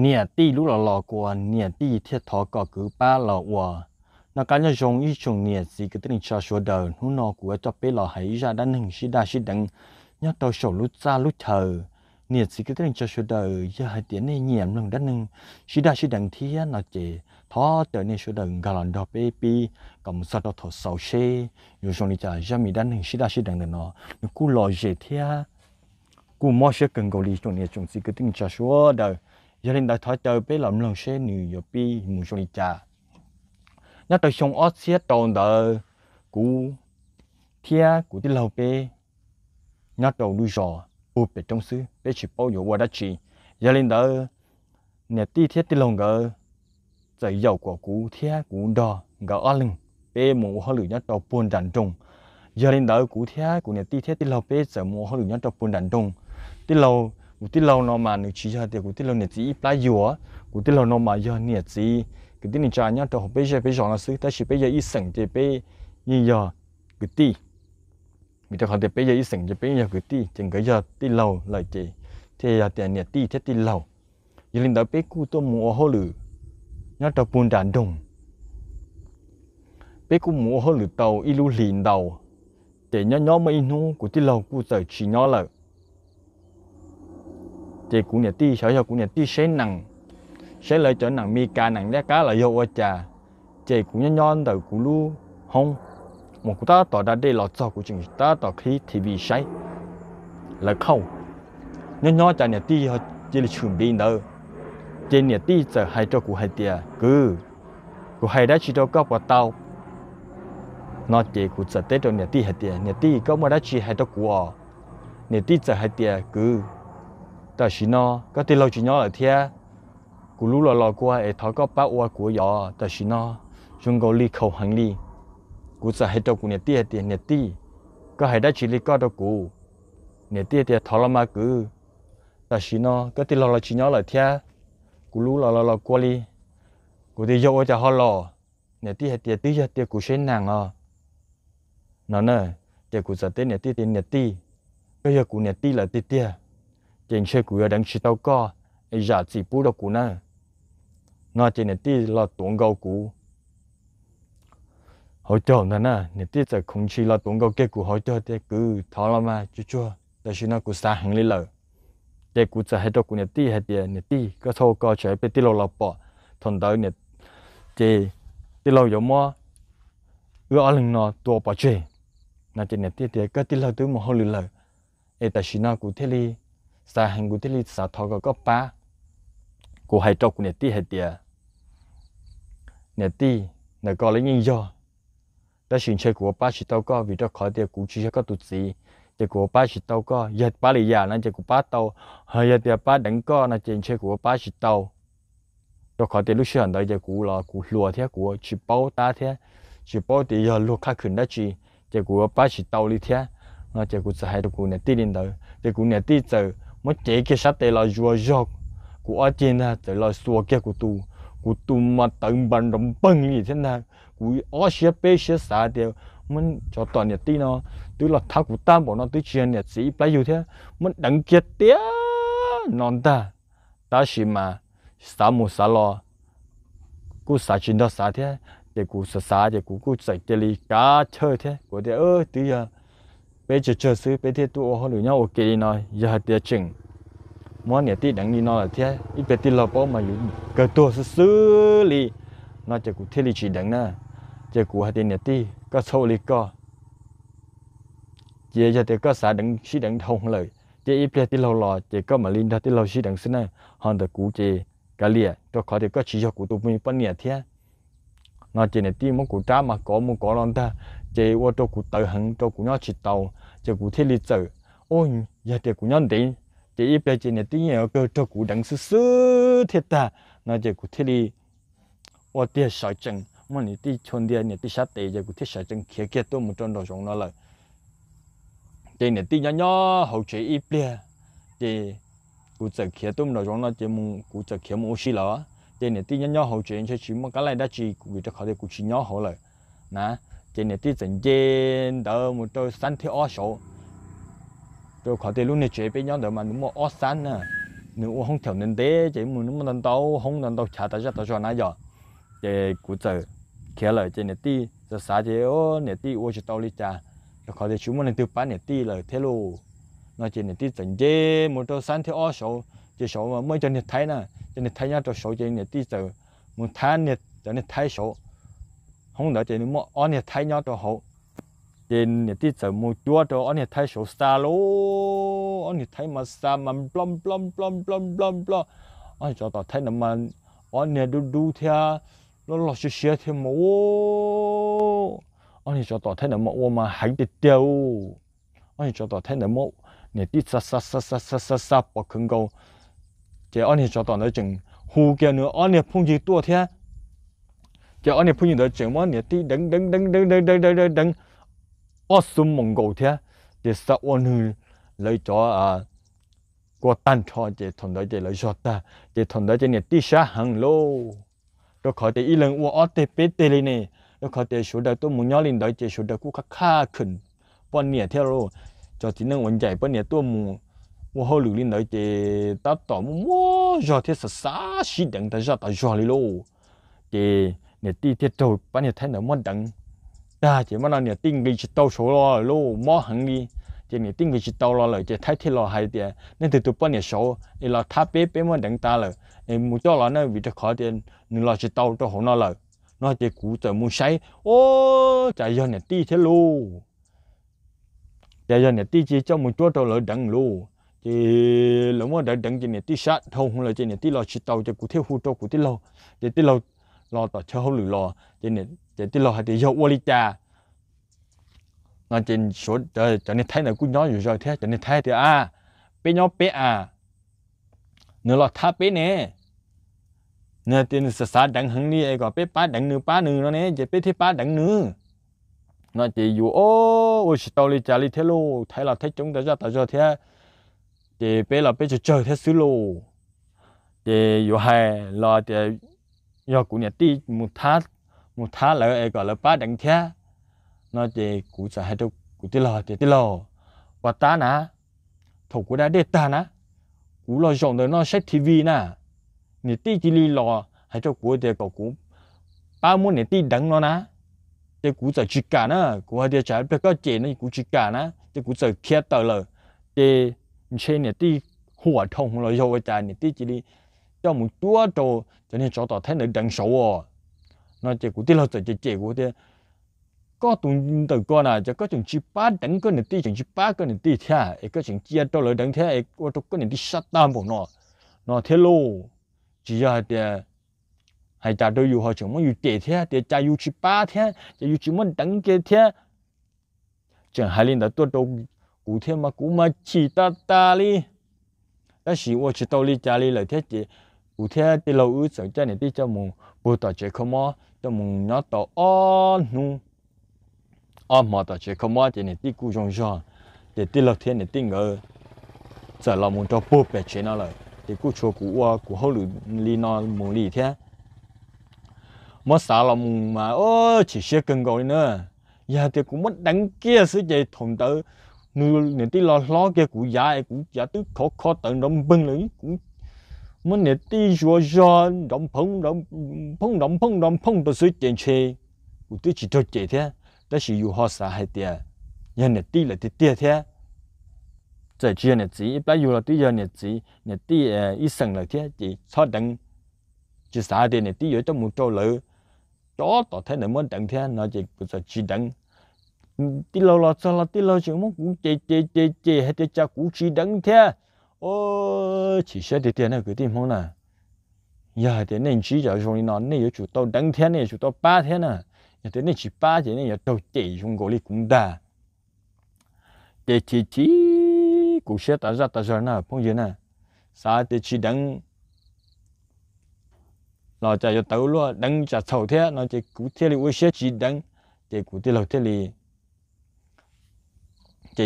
เนี่ยตีรู้หล่อหล่อกว่าเนี่ยตีเทียทอก็คือป้าหล่อว่านักการยงอีชงเนี่ยสิก็ต้องชาชัวเดินหูนอกัวจะไปหล่อหายยาด้านหนึ่งชิดาชิดังยักตัวโฉลุจ้าลุเธอเนี่ยสิก็ต้องชาชัวเดินยาหายเตียนเนี่ยเหยี่ยมหนึ่งด้านหนึ่งชิดาชิดังเทียนอเจทอเตียนเนี่ยชัวเดินกาลันดอเปปีกับมุสตอทอสาวเชอยู่ชงนี่จะยามีด้านหนึ่งชิดาชิดังเนาะกูหล่อเจเทียกูมอเชกันเกาหลีชงเนี่ยชงสิก็ต้องชาชัวเดิน giờ linh đã thoát chơi bé lầm lòng xe nữ giờ bi mù xuống đi cha nhớ tới xong ớt xe tròn đờ cú thia cú đi lầu bé nhớ đầu đuôi giò bù bé trong xứ bé chỉ bao nhiêu qua đã chỉ giờ linh đó nè ti thiết ti lòng gờ chạy dầu của cú thia cú đò gờ ở lưng bé mù hơi lửa nhớ đầu buồn đàn trùng giờ linh đó cú thia cú nè ti thiết ti lầu bé chạy mù hơi lửa nhớ đầu buồn đàn trùng ti lầu cụ tí lâu nó mà nửa chỉ cho thì cụ tí lâu nửa chỉ ít lá dừa cụ tí lâu nó mà giờ nửa chỉ cái tí nửa trái nhá đầu bây giờ bây giờ nó xứ ta chỉ bây giờ ít sừng thì bây như giờ cụ tí mình đâu còn thì bây giờ ít sừng thì bây giờ cụ tí chừng cái giờ tí lâu lại chỉ thì giờ tiền nửa tí thế tí lâu giờ linh đạo bây cụ tôi mua hồ lử nhá đâu buồn đàn đồng bây cụ mua hồ lử tàu ít lú lìn đầu để nhá nhó mấy nô cụ tí lâu cụ tới chỉ nhó lại chị cũng nhà ti sợ cho cũng nhà ti xé nặng xé lại cho nặng mi cá nặng đá cá là vô ở trà chị cũng nhon nhon từ cũng lu hông, một cụ ta tỏ ra đây là cho của chúng ta tỏ khi thì bị sai là không nhon nhon chả nhà ti họ chỉ là chuẩn bị đâu chị nhà ti giờ hay cho cụ hay tia cứ cụ hay đã chỉ cho các quả tao nó chỉ cụ giờ tết cho nhà ti hay tia nhà ti có mà đã chỉ hay cho cụ à. nhà ti giờ hay tia cứ แต่ชินอก็ตีเราชินอเลยเทียกูรู้หล่อๆกูไอ้ทอก็ป้าอวกูยอแต่ชินอจงกูรีเขาหังรีกูจะให้ตัวกูเนี่ยเตี้ยเตี้ยเนี่ยตี้ก็ให้ได้ชิลิก็ตัวกูเนี่ยเตี้ยเตี้ยทอละมากูแต่ชินอก็ตีเราเราชินอเลยเทียกูรู้หล่อๆกูรีกูตีโยกจะฮอลล์เนี่ยตี้ให้เตี้ยตี้เตี้ยกูเช่นนางอ่ะนั่นเนอะเตี้ยกูจะเตี้ยเนี่ยตี้เตี้ยเนี่ยตี้ก็อยากกูเนี่ยตี้เลยเตี้ย trên xe của đang chỉ tao co ấy giả chỉ bút đó của nó nó trên này tí là tuấn gấu cũ hỗ trợ nó nè này tí giờ không chỉ là tuấn gấu kia của hỗ trợ thì cứ thọ là mà chú chú tại sao nó cũng xa hàng lên lờ để cũng giờ hết đó của này tí hết tiền này tí có thâu có chạy bên tí lâu là bỏ thằng tới này thì tí lâu giống mà ưa lần nó tua bỏ chơi nó trên này tí thì có tí lâu thứ một hồi rồi, ấy tại sao nó cũng thế đi sa hàng của tili sa thọ có có ba của hai trâu của nè ti hai tiề nè ti nè có lấy nhìn do ta xin chơi của ba chỉ tao có vì đó khỏi tiề cũng chỉ có tụt gì chỉ của ba chỉ tao có giờ ba lì già nó chỉ của ba tao hơi giờ tiề ba đẳng có nó chỉ chơi của ba chỉ tao đó khỏi tiề lúc xưa đó giờ của là của lùa thế của chỉ bao ta thế chỉ bao tiề giờ lùa khác khẩn đó chỉ chỉ của ba chỉ tao đi thế nó chỉ của sai được của nè ti lên đó chỉ của nè ti giờ mất chế cái sát tế là rùa dọc của ở trên ha tê là xua kia của tu của tu mà tận bằng đồng bưng như thế nào của ở xe bê xe xả tê mình cho toàn nhật tí nó tức là thao của ta bỏ nó tới chuyện nhật sĩ bây giờ thế mình đăng kiệt tía non ta ta chỉ mà xả một xả lo cú xả chín đó xả thế để cú xả xả để cú cú chạy tê li cá chơi thế của thế ơi tí giờ bây giờ chờ xứ bây thế tu họ lười nhau ok đi nói giờ địa chừng mỗi ngày tít đặng đi nói là thế ít bây tít tí lọp mà cái tu xứ xứ li nó chỉ cụ thế li chỉ đặng nè chỉ cụ hạt tiền tít, có sâu li có chỉ giờ thì có xã đặng xí đặng thông lời chỉ ít bây tít lâu lò chỉ có mà linh đó tít lâu xí đặng xin này hòn tờ cụ chỉ cái lìa cho khỏi thì có chỉ cho cụ tu mình bao nhiêu thế nó chỉ này tí một cụ trá mà có một có lon ta chỉ ô tô cụ tàu hằng cho cụ nhau chỉ tàu chỉ cụ thiết lịch sử. ôi giờ thì cụ nhau đi chỉ ít bây giờ này tí nhiều cơ cho cụ đằng sư sư thiết ta nó chỉ cụ thiết lý ô tia sỏi chân mà này tí chôn đi này tí sát tế, giờ cụ thiết sỏi chân kia kia tôi một trong đó chúng nó lại. chỉ này tí nhỏ nhỏ hậu chỉ ít bây chỉ cụ chỉ kia tôi một trong nó chỉ mong cụ chỉ kia mong xí lão thế này tí nhỏ hậu chuyện cho chỉ một cái này đã chỉ vì cho khỏi được cũng chỉ nhỏ hậu rồi nè thế này tí dần dần đỡ một đôi sắn thì ó số rồi khỏi được luôn này chuyện với nhau đỡ mà đúng một ó sắn nè nếu không theo nên thế chỉ muốn đúng một lần tàu không lần tàu chả tại sao tao cho nó giờ thế cũng giờ kia rồi thế này tí giờ sáng thì ó này tí uống cho tao đi cha rồi họ thì chúng mình từ bán này tí rồi thế luôn nói chỉ này tí dần dần một đôi sắn thì ó số chỉ số mà mới cho này thấy nè cho nên thấy nhau cho số chơi này đi từ muốn thấy này cho nên thấy số không đợi cho nên mua ăn này thấy nhau cho hậu cho nên đi từ mua chúa cho ăn này thấy số xa lô ăn này thấy mà xa mà blom blom blom blom blom blom ăn cho tao thấy nó mà ăn này đu đu theo nó lo xí xí theo mua ăn này cho tao thấy nó mà ô mà hạnh bị tiêu ăn này cho tao thấy nó mà này đi xa xa xa xa xa xa xa bỏ khẩn cầu จะอันนี้จะตอนนี้จึงหูเกี่ยนอันนี้พุ่งยืดตัวเท่าจะอันนี้พุ่งยืดจึงว่าเนี่ยตีดังดังดังดังดังดังดังดังดังอัศมงคลเท่าจะสักวันหนึ่งเลยจะอ่ากวดตันทอจะทนได้จะเลยจอดได้จะทนได้จะเนี่ยตีเสียหังโลแล้วเขาจะอีหลังว่าอเตเป็ดเตลีเนี่ยแล้วเขาจะสุดได้ตัวมุญยาลินได้จะสุดได้กูค่าขึ้นป้อนเนี่ยเท่าโลจะที่นั่งวันใหญ่ป้อนเนี่ยตัวมู我好努力那些，他到我热天是啥时等他热到热里喽，这你地铁都把你看那么等，那这么那你定个去到手了喽，没行李，这你定个去到了了，这太铁了还的，那都都把你手，你老他别别么等他了，你木叫了那为了考点，你老去到到好那了，那这古在木晒，哦，在热你地铁喽。giờ giờ này tí chỉ cho một chỗ đó lợi đặng lù thì lúc mà đã đặng trên này tí sát thâu không là trên này tí lo chỉ tàu chỉ cụ theo hú cho cụ tí lo để tí lo lo tỏ chơi hậu lử lo trên này để tí lo hay tí dầu oli trà nó trên số cho cho nên thấy là cũng nhói rồi rồi thế cho nên thấy thì à bé nhỏ bé à nửa là tháp bé nè nửa trên sát sát đặng hứng đi ai gọi bé pá đặng nửa pá nửa nó nè chỉ bé thế pá đặng nửa nó chỉ dù ô ôi tàu đi trà đi thế lô thấy là thấy chúng ta ra tàu ra thế thì bé là bé chỉ chơi thế xíu lô thì dù hay là thì do cụ nhà ti một tháng một tháng là ai e gọi là ba đằng thế nó thì cụ sẽ hai đâu cụ ti lò thì ti lò và ta nè thầu của đã để ta nè cụ lo dọn rồi nó xem tivi nè nhà ti chỉ li lò hai cho cụ thì cậu cụ ba muốn nhà ti đằng nó nè để cụ sợ chích cả nè cụ hai thì chả bé có chuyện nó cụ chích cả nè để cụ sợ kia tờ lờ, để trên này tí hùa thông là vô cái này tí chỉ đi cho một chúa trồ cho nên cho tỏ thấy nó đằng xấu à nó chỉ của tí là chỉ chỉ của tí có tụng từ con là chỉ có chừng chỉ ba đằng cái này tí chừng chỉ ba cái này tí thế ấy có chừng chia trâu lại đằng thế ấy có trâu cái này tí sát tam của nó nó thế lô chỉ là thì hay cha đôi yêu họ chừng muốn yêu trẻ thế thì cha yêu chỉ ba thế cha yêu chỉ muốn đằng cái thế chẳng hai linh đã tôi đâu 古天嘛古嘛起哒哒哩，但是我去到你家里来天姐，古天的老屋走家里的叫梦，不到杰克嘛叫梦拿到啊努，啊嘛到杰克嘛家里的古装上，的的老天的定个，在老梦到不白钱那了，的古说古我古后里里那梦里天。mất xả là mà ô chỉ xe cần gọi nữa giờ thì cũng mất đắng kia sự gì thùng tử nửa nè tí lo lo kia cú giá cú giá tức khó khó tận đồng bưng lấy cũng mà nè tí rùa rùa đồng phong đồng phong đồng phong đồng phong tôi suy tiền chê cú tôi chỉ cho chê thế đó là yêu hoa sa hay tiền nhà nền tí là tiền tiền thế giờ chơi nè tí bắt giờ là tí giờ nè tí nè ờ, tí ít sừng là thế chỉ cho đằng chỉ sa tiền nè tí rồi trong một chỗ lỡ chó tỏ thế nè muốn đằng thế nó chỉ chỉ đằng tí lâu là sao là tí lâu chỉ muốn cũng chê chê chê chê hết thì cha cũng chỉ đắng thế ô chỉ sẽ thì tiền này cứ tìm không nè giờ thì nên chỉ giờ dùng nó nên chủ tao đắng thế này chủ tao ba thế này, giờ thì nên chỉ ba thế này giờ tao chê dùng gọi là cũng đa chê chê chê cũng sẽ ta ra ta ra nè phong gì nè sao để chỉ đắng nó chạy cho tao luôn đắng chả sầu thế nó chỉ cũng thế thì uống sẽ chỉ đắng thì cũng thế lâu thế thì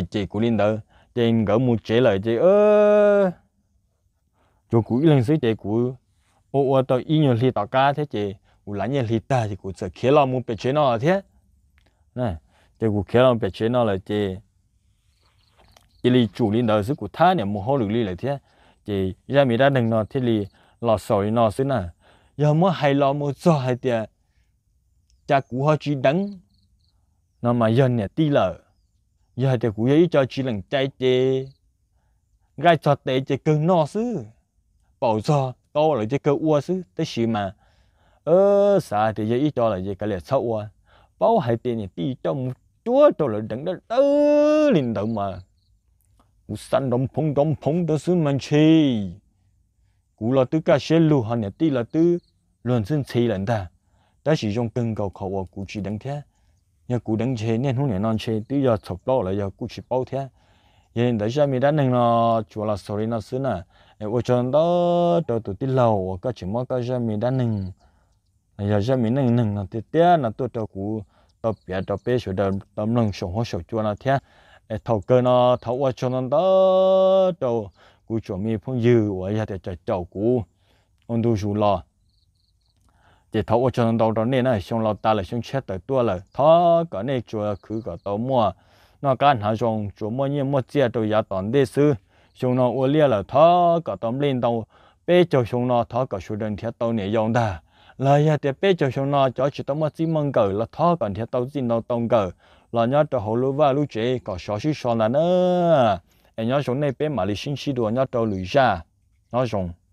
chị chị của linh đó chị gỡ một chế lại chị ơ chú cũ lần xứ chị của, ô ô tao ý nhiều thì tao ca thế chị cũ lãnh nhiều thì ta thì cũ sợ khía lo muốn bị chế nó thế này chị cũ khía lo bị chế nó là chị chị li chủ linh đó xứ của tha nè mua hồ lử li lại thế chị ra mi ra đừng nó thế li lò sỏi nó xứ nè giờ muốn hay lo muốn cho hay tiền cha cũ họ chỉ đắng nó mà dân nè tí lợ giờ thì cũng ấy cho chỉ lần chạy chê gai cho tệ chê cơn no xứ bảo cho to là chê cơ ua xứ tới xì mà ơ xa thì giờ ý cho là chê cái liệt sâu ua bảo hai tiền thì đi cho một chúa cho là đừng đó tớ linh động mà cũng san đom phong đom phong đó xứ mình chi cũng là tứ cái xe lù hành nhà tí là tứ luôn sinh chi lần ta đó chỉ trong cơn cầu khẩu của chị đừng thế giờ cụ đang chế nên hôm nay non chế tự giờ chụp đó là giờ cụ chỉ bao thế giờ đấy giờ mình đã nên nó chùa là sorry nó xưa nè ở trong đó đầu tụi đi lâu cái chỉ mà cái giờ mình đã nên giờ giờ mình nên nên là tiếc tiếc là tụi đầu cụ tập biệt tập bê sửa đầu tấm lòng sống hoa sầu chùa là thế thầu cơ nó thầu ở trong đó đầu cụ chuẩn bị phong dư ở giờ để chạy tàu cụ ông tu chú lo thì thấu ở trong đầu đó nên là xong lâu ta là xong chết tới tua là thọ cái này chùa cứ cả tàu mua nó cả hàng xong chùa mua nhiều mua chia đồ giá toàn đế sư xong nó ô lia là thọ cả tấm lên đầu bây giờ xong nó thọ cả số đơn thiết tàu này dùng đã là ya thì bé cho xong nó cho chỉ tấm mua chỉ mong cờ là thọ cả thiết tàu xin tàu tông cờ là nhớ cho hồ lúa và lúa chế có sáu sáu là nữa anh nhớ xong này bé mà lịch sinh sĩ đồ nhớ tàu lùi ra nó xong